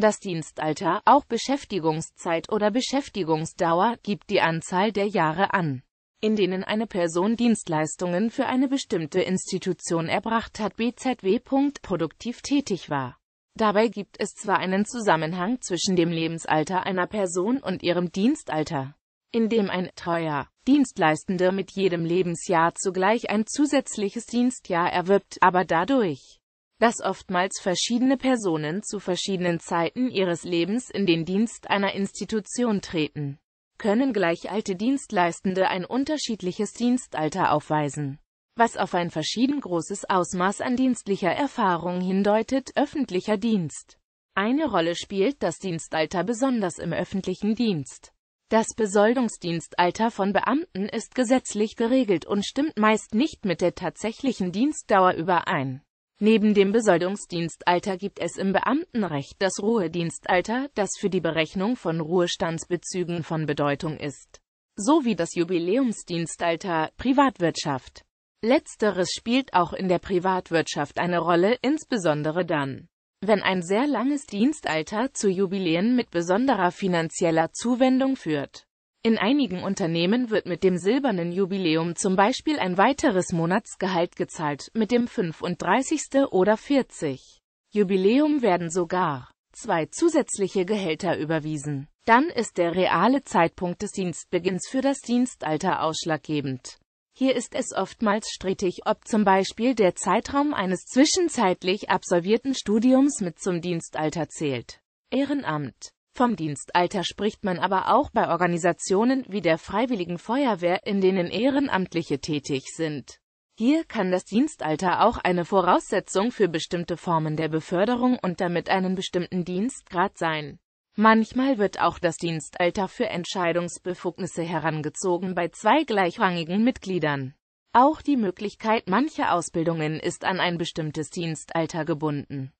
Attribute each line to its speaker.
Speaker 1: Das Dienstalter, auch Beschäftigungszeit oder Beschäftigungsdauer, gibt die Anzahl der Jahre an, in denen eine Person Dienstleistungen für eine bestimmte Institution erbracht hat bzw. produktiv tätig war. Dabei gibt es zwar einen Zusammenhang zwischen dem Lebensalter einer Person und ihrem Dienstalter, indem ein treuer Dienstleistender mit jedem Lebensjahr zugleich ein zusätzliches Dienstjahr erwirbt, aber dadurch dass oftmals verschiedene Personen zu verschiedenen Zeiten ihres Lebens in den Dienst einer Institution treten. Können gleich alte Dienstleistende ein unterschiedliches Dienstalter aufweisen, was auf ein verschieden großes Ausmaß an dienstlicher Erfahrung hindeutet, öffentlicher Dienst. Eine Rolle spielt das Dienstalter besonders im öffentlichen Dienst. Das Besoldungsdienstalter von Beamten ist gesetzlich geregelt und stimmt meist nicht mit der tatsächlichen Dienstdauer überein. Neben dem Besoldungsdienstalter gibt es im Beamtenrecht das Ruhedienstalter, das für die Berechnung von Ruhestandsbezügen von Bedeutung ist, So wie das Jubiläumsdienstalter Privatwirtschaft. Letzteres spielt auch in der Privatwirtschaft eine Rolle, insbesondere dann, wenn ein sehr langes Dienstalter zu Jubiläen mit besonderer finanzieller Zuwendung führt. In einigen Unternehmen wird mit dem silbernen Jubiläum zum Beispiel ein weiteres Monatsgehalt gezahlt, mit dem 35. oder 40. Jubiläum werden sogar zwei zusätzliche Gehälter überwiesen. Dann ist der reale Zeitpunkt des Dienstbeginns für das Dienstalter ausschlaggebend. Hier ist es oftmals strittig, ob zum Beispiel der Zeitraum eines zwischenzeitlich absolvierten Studiums mit zum Dienstalter zählt. Ehrenamt vom Dienstalter spricht man aber auch bei Organisationen wie der Freiwilligen Feuerwehr, in denen Ehrenamtliche tätig sind. Hier kann das Dienstalter auch eine Voraussetzung für bestimmte Formen der Beförderung und damit einen bestimmten Dienstgrad sein. Manchmal wird auch das Dienstalter für Entscheidungsbefugnisse herangezogen bei zwei gleichrangigen Mitgliedern. Auch die Möglichkeit mancher Ausbildungen ist an ein bestimmtes Dienstalter gebunden.